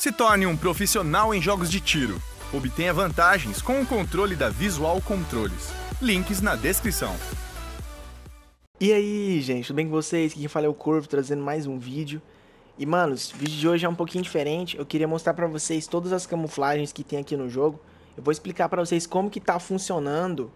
Se torne um profissional em jogos de tiro. Obtenha vantagens com o controle da Visual Controles. Links na descrição. E aí, gente, tudo bem com vocês? Aqui quem fala é o Corvo, trazendo mais um vídeo. E, mano, o vídeo de hoje é um pouquinho diferente. Eu queria mostrar pra vocês todas as camuflagens que tem aqui no jogo. Eu vou explicar pra vocês como que tá funcionando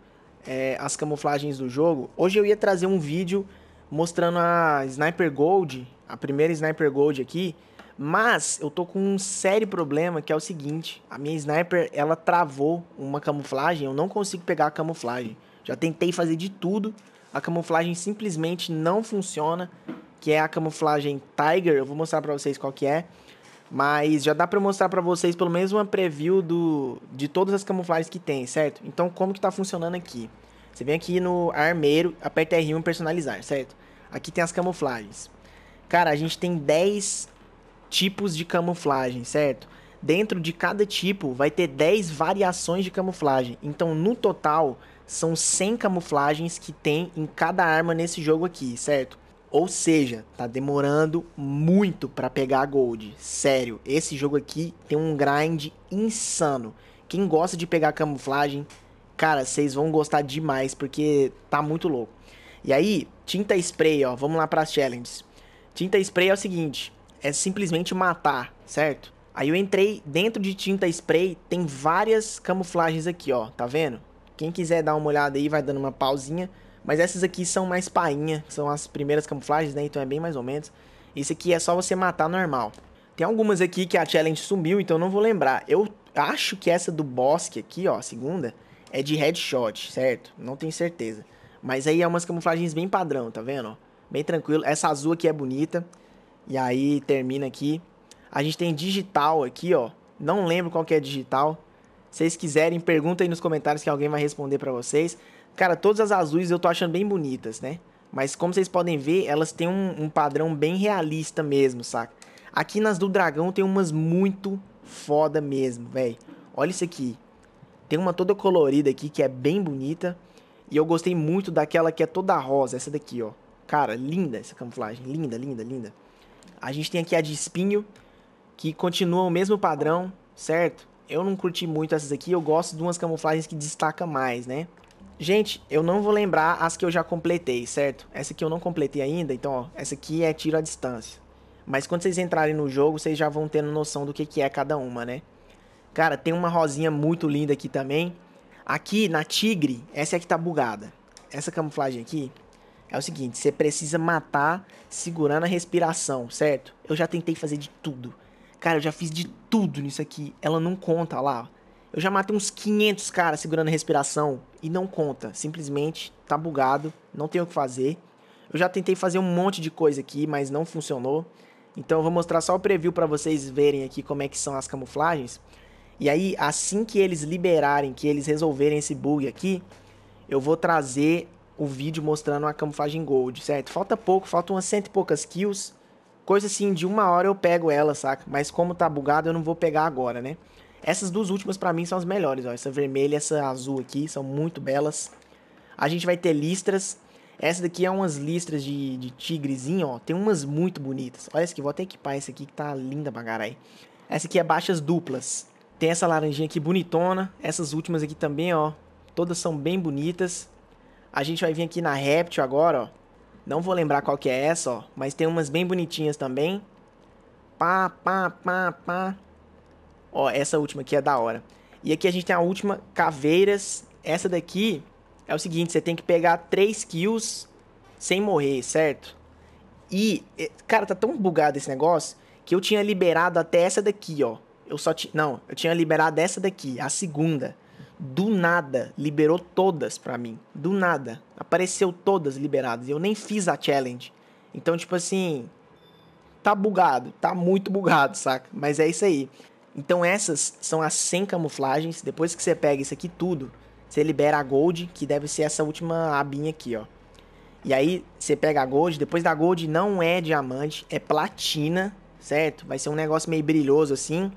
é, as camuflagens do jogo. Hoje eu ia trazer um vídeo mostrando a Sniper Gold, a primeira Sniper Gold aqui, mas eu tô com um sério problema que é o seguinte: a minha sniper ela travou uma camuflagem, eu não consigo pegar a camuflagem. Já tentei fazer de tudo, a camuflagem simplesmente não funciona, que é a camuflagem Tiger. Eu vou mostrar para vocês qual que é. Mas já dá para mostrar para vocês pelo menos uma preview do, de todas as camuflagens que tem, certo? Então como que tá funcionando aqui? Você vem aqui no armeiro, aperta R1 personalizar, certo? Aqui tem as camuflagens. Cara, a gente tem 10 tipos de camuflagem, certo? Dentro de cada tipo vai ter 10 variações de camuflagem. Então, no total, são 100 camuflagens que tem em cada arma nesse jogo aqui, certo? Ou seja, tá demorando muito para pegar a gold. Sério, esse jogo aqui tem um grind insano. Quem gosta de pegar camuflagem, cara, vocês vão gostar demais porque tá muito louco. E aí, tinta spray, ó, vamos lá para as challenges. Tinta spray é o seguinte, é simplesmente matar, certo? Aí eu entrei dentro de tinta spray, tem várias camuflagens aqui, ó, tá vendo? Quem quiser dar uma olhada aí, vai dando uma pausinha. Mas essas aqui são mais painha, são as primeiras camuflagens, né? Então é bem mais ou menos. Isso aqui é só você matar normal. Tem algumas aqui que a challenge sumiu, então não vou lembrar. Eu acho que essa do bosque aqui, ó, a segunda, é de headshot, certo? Não tenho certeza. Mas aí é umas camuflagens bem padrão, tá vendo? Bem tranquilo. Essa azul aqui é bonita. E aí termina aqui. A gente tem digital aqui, ó. Não lembro qual que é digital. Se vocês quiserem, perguntem aí nos comentários que alguém vai responder para vocês. Cara, todas as azuis eu tô achando bem bonitas, né? Mas como vocês podem ver, elas têm um, um padrão bem realista mesmo, saca? Aqui nas do dragão tem umas muito foda mesmo, velho. Olha isso aqui. Tem uma toda colorida aqui que é bem bonita. E eu gostei muito daquela que é toda rosa, essa daqui, ó. Cara, linda essa camuflagem. Linda, linda, linda. A gente tem aqui a de espinho, que continua o mesmo padrão, certo? Eu não curti muito essas aqui, eu gosto de umas camuflagens que destaca mais, né? Gente, eu não vou lembrar as que eu já completei, certo? Essa aqui eu não completei ainda, então, ó, essa aqui é tiro à distância. Mas quando vocês entrarem no jogo, vocês já vão tendo noção do que, que é cada uma, né? Cara, tem uma rosinha muito linda aqui também. Aqui, na Tigre, essa é que tá bugada. Essa camuflagem aqui, é o seguinte, você precisa matar segurando a respiração, certo? Eu já tentei fazer de tudo. Cara, eu já fiz de tudo nisso aqui. Ela não conta lá. Eu já matei uns 500 caras segurando a respiração e não conta. Simplesmente tá bugado, não tem o que fazer. Eu já tentei fazer um monte de coisa aqui, mas não funcionou. Então eu vou mostrar só o preview para vocês verem aqui como é que são as camuflagens. E aí, assim que eles liberarem, que eles resolverem esse bug aqui, eu vou trazer o vídeo mostrando uma camuflagem gold, certo? Falta pouco, faltam umas cento e poucas kills. Coisa assim, de uma hora eu pego ela, saca? Mas como tá bugado, eu não vou pegar agora, né? Essas duas últimas para mim são as melhores, ó. Essa vermelha e essa azul aqui são muito belas. A gente vai ter listras. Essa daqui é umas listras de, de tigrezinho, ó. Tem umas muito bonitas. Olha essa aqui, vou até equipar essa aqui que tá linda pra caralho. Essa aqui é baixas duplas. Tem essa laranjinha aqui bonitona. Essas últimas aqui também, ó. Todas são bem bonitas. A gente vai vir aqui na Reptil agora, ó. Não vou lembrar qual que é essa, ó. Mas tem umas bem bonitinhas também. Pá, pá, pá, pá. Ó, essa última aqui é da hora. E aqui a gente tem a última, Caveiras. Essa daqui é o seguinte, você tem que pegar 3 kills sem morrer, certo? E, eh, cara, tá tão bugado esse negócio que eu tinha liberado até essa daqui, ó. Eu só tinha... Não, eu tinha liberado essa daqui, a segunda do nada liberou todas para mim. Do nada. Apareceu todas liberadas. Eu nem fiz a challenge. Então, tipo assim, tá bugado, tá muito bugado, saca? Mas é isso aí. Então essas são as 100 camuflagens. Depois que você pega isso aqui tudo, você libera a gold, que deve ser essa última abinha aqui, ó. E aí você pega a gold, depois da gold não é diamante, é platina, certo? Vai ser um negócio meio brilhoso assim.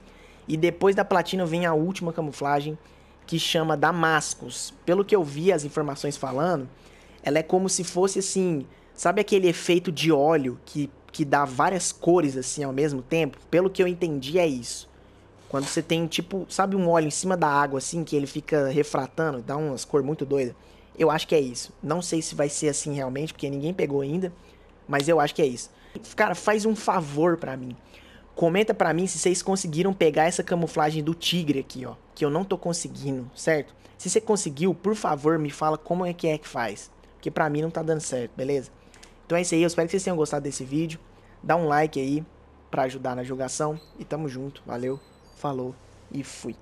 E depois da platina vem a última camuflagem, que chama Damascus. Pelo que eu vi as informações falando, ela é como se fosse assim, sabe aquele efeito de óleo que, que dá várias cores assim ao mesmo tempo? Pelo que eu entendi é isso. Quando você tem tipo, sabe um óleo em cima da água assim que ele fica refratando, dá umas cores muito doidas. Eu acho que é isso. Não sei se vai ser assim realmente, porque ninguém pegou ainda, mas eu acho que é isso. Cara, faz um favor para mim. Comenta para mim se vocês conseguiram pegar essa camuflagem do tigre aqui, ó que eu não tô conseguindo, certo? Se você conseguiu, por favor, me fala como é que é que faz. Porque pra mim não tá dando certo, beleza? Então é isso aí, eu espero que vocês tenham gostado desse vídeo. Dá um like aí para ajudar na jogação. E tamo junto, valeu, falou e fui.